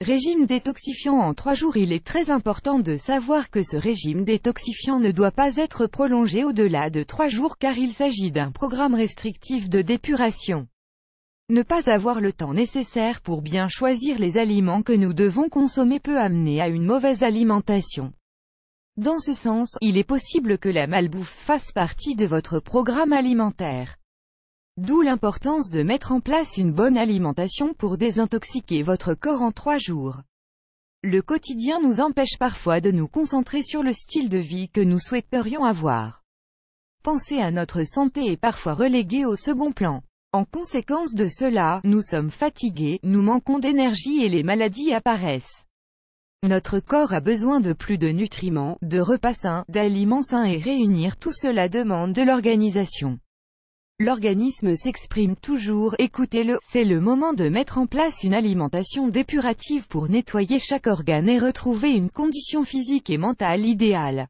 Régime détoxifiant en 3 jours Il est très important de savoir que ce régime détoxifiant ne doit pas être prolongé au-delà de 3 jours car il s'agit d'un programme restrictif de dépuration. Ne pas avoir le temps nécessaire pour bien choisir les aliments que nous devons consommer peut amener à une mauvaise alimentation. Dans ce sens, il est possible que la malbouffe fasse partie de votre programme alimentaire. D'où l'importance de mettre en place une bonne alimentation pour désintoxiquer votre corps en trois jours. Le quotidien nous empêche parfois de nous concentrer sur le style de vie que nous souhaiterions avoir. Penser à notre santé est parfois relégué au second plan. En conséquence de cela, nous sommes fatigués, nous manquons d'énergie et les maladies apparaissent. Notre corps a besoin de plus de nutriments, de repas sains, d'aliments sains et réunir tout cela demande de l'organisation. L'organisme s'exprime toujours, écoutez-le, c'est le moment de mettre en place une alimentation dépurative pour nettoyer chaque organe et retrouver une condition physique et mentale idéale.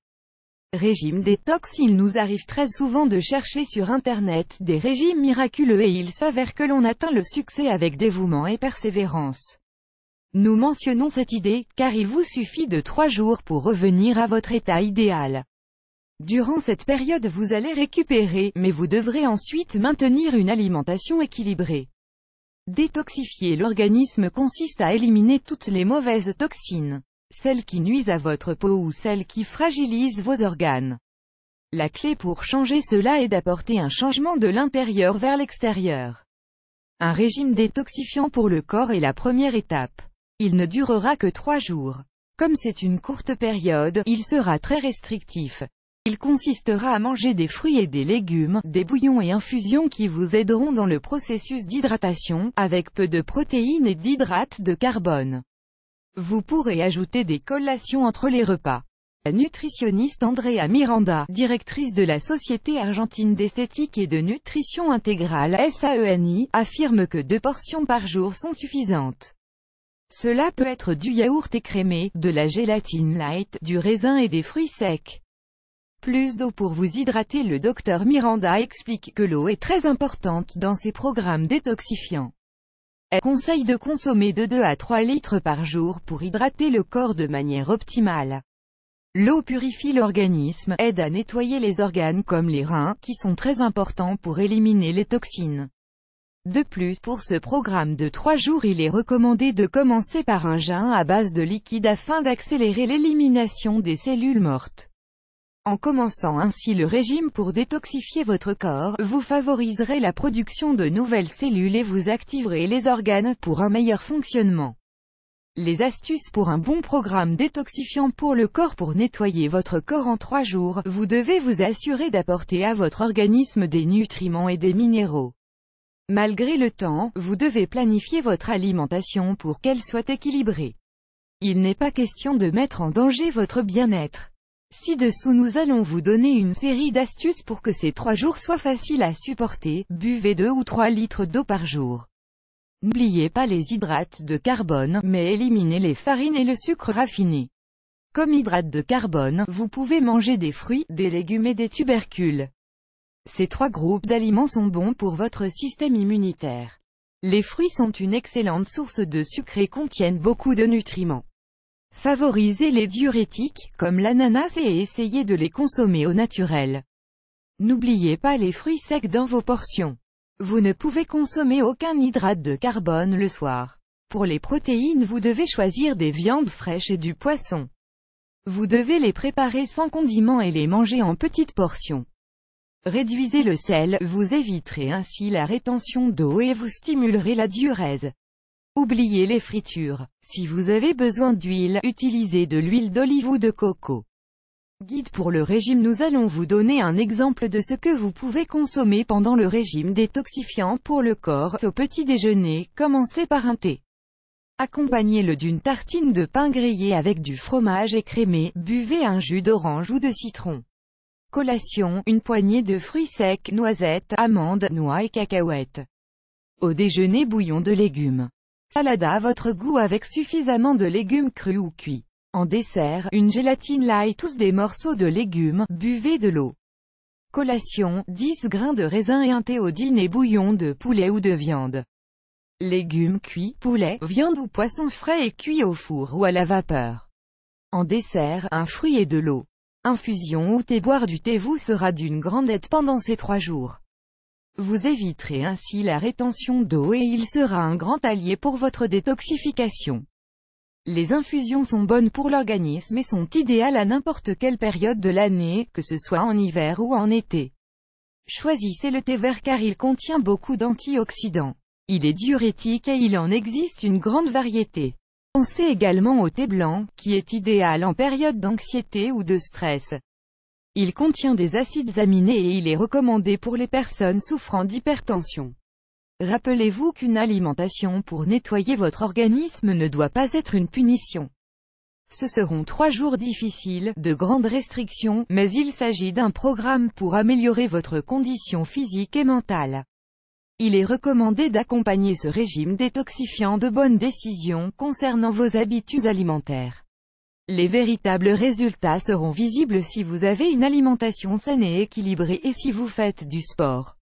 Régime détox Il nous arrive très souvent de chercher sur Internet des régimes miraculeux et il s'avère que l'on atteint le succès avec dévouement et persévérance. Nous mentionnons cette idée, car il vous suffit de trois jours pour revenir à votre état idéal. Durant cette période vous allez récupérer, mais vous devrez ensuite maintenir une alimentation équilibrée. Détoxifier l'organisme consiste à éliminer toutes les mauvaises toxines, celles qui nuisent à votre peau ou celles qui fragilisent vos organes. La clé pour changer cela est d'apporter un changement de l'intérieur vers l'extérieur. Un régime détoxifiant pour le corps est la première étape. Il ne durera que trois jours. Comme c'est une courte période, il sera très restrictif. Il consistera à manger des fruits et des légumes, des bouillons et infusions qui vous aideront dans le processus d'hydratation, avec peu de protéines et d'hydrates de carbone. Vous pourrez ajouter des collations entre les repas. La nutritionniste Andrea Miranda, directrice de la Société argentine d'esthétique et de nutrition intégrale SAENI, affirme que deux portions par jour sont suffisantes. Cela peut être du yaourt écrémé, de la gélatine light, du raisin et des fruits secs. Plus d'eau pour vous hydrater Le docteur Miranda explique que l'eau est très importante dans ses programmes détoxifiants. Elle conseille de consommer de 2 à 3 litres par jour pour hydrater le corps de manière optimale. L'eau purifie l'organisme, aide à nettoyer les organes comme les reins, qui sont très importants pour éliminer les toxines. De plus, pour ce programme de 3 jours il est recommandé de commencer par un jeûne à base de liquide afin d'accélérer l'élimination des cellules mortes. En commençant ainsi le régime pour détoxifier votre corps, vous favoriserez la production de nouvelles cellules et vous activerez les organes pour un meilleur fonctionnement. Les astuces pour un bon programme détoxifiant pour le corps pour nettoyer votre corps en trois jours, vous devez vous assurer d'apporter à votre organisme des nutriments et des minéraux. Malgré le temps, vous devez planifier votre alimentation pour qu'elle soit équilibrée. Il n'est pas question de mettre en danger votre bien-être. Ci-dessous nous allons vous donner une série d'astuces pour que ces 3 jours soient faciles à supporter, buvez 2 ou 3 litres d'eau par jour. N'oubliez pas les hydrates de carbone, mais éliminez les farines et le sucre raffiné. Comme hydrate de carbone, vous pouvez manger des fruits, des légumes et des tubercules. Ces trois groupes d'aliments sont bons pour votre système immunitaire. Les fruits sont une excellente source de sucre et contiennent beaucoup de nutriments. Favorisez les diurétiques, comme l'ananas et essayez de les consommer au naturel. N'oubliez pas les fruits secs dans vos portions. Vous ne pouvez consommer aucun hydrate de carbone le soir. Pour les protéines vous devez choisir des viandes fraîches et du poisson. Vous devez les préparer sans condiments et les manger en petites portions. Réduisez le sel, vous éviterez ainsi la rétention d'eau et vous stimulerez la diurèse. Oubliez les fritures. Si vous avez besoin d'huile, utilisez de l'huile d'olive ou de coco. Guide pour le régime Nous allons vous donner un exemple de ce que vous pouvez consommer pendant le régime détoxifiant pour le corps. Au petit déjeuner, commencez par un thé. Accompagnez-le d'une tartine de pain grillé avec du fromage écrémé, buvez un jus d'orange ou de citron. Collation, une poignée de fruits secs, noisettes, amandes, noix et cacahuètes. Au déjeuner bouillon de légumes. Salade à votre goût avec suffisamment de légumes crus ou cuits. En dessert, une gélatine et tous des morceaux de légumes, buvez de l'eau. Collation, 10 grains de raisin et un thé au bouillon de poulet ou de viande. Légumes cuits, poulet, viande ou poisson frais et cuit au four ou à la vapeur. En dessert, un fruit et de l'eau. Infusion ou thé boire du thé vous sera d'une grande aide pendant ces trois jours. Vous éviterez ainsi la rétention d'eau et il sera un grand allié pour votre détoxification. Les infusions sont bonnes pour l'organisme et sont idéales à n'importe quelle période de l'année, que ce soit en hiver ou en été. Choisissez le thé vert car il contient beaucoup d'antioxydants. Il est diurétique et il en existe une grande variété. Pensez également au thé blanc, qui est idéal en période d'anxiété ou de stress. Il contient des acides aminés et il est recommandé pour les personnes souffrant d'hypertension. Rappelez-vous qu'une alimentation pour nettoyer votre organisme ne doit pas être une punition. Ce seront trois jours difficiles, de grandes restrictions, mais il s'agit d'un programme pour améliorer votre condition physique et mentale. Il est recommandé d'accompagner ce régime détoxifiant de bonnes décisions concernant vos habitudes alimentaires. Les véritables résultats seront visibles si vous avez une alimentation saine et équilibrée et si vous faites du sport.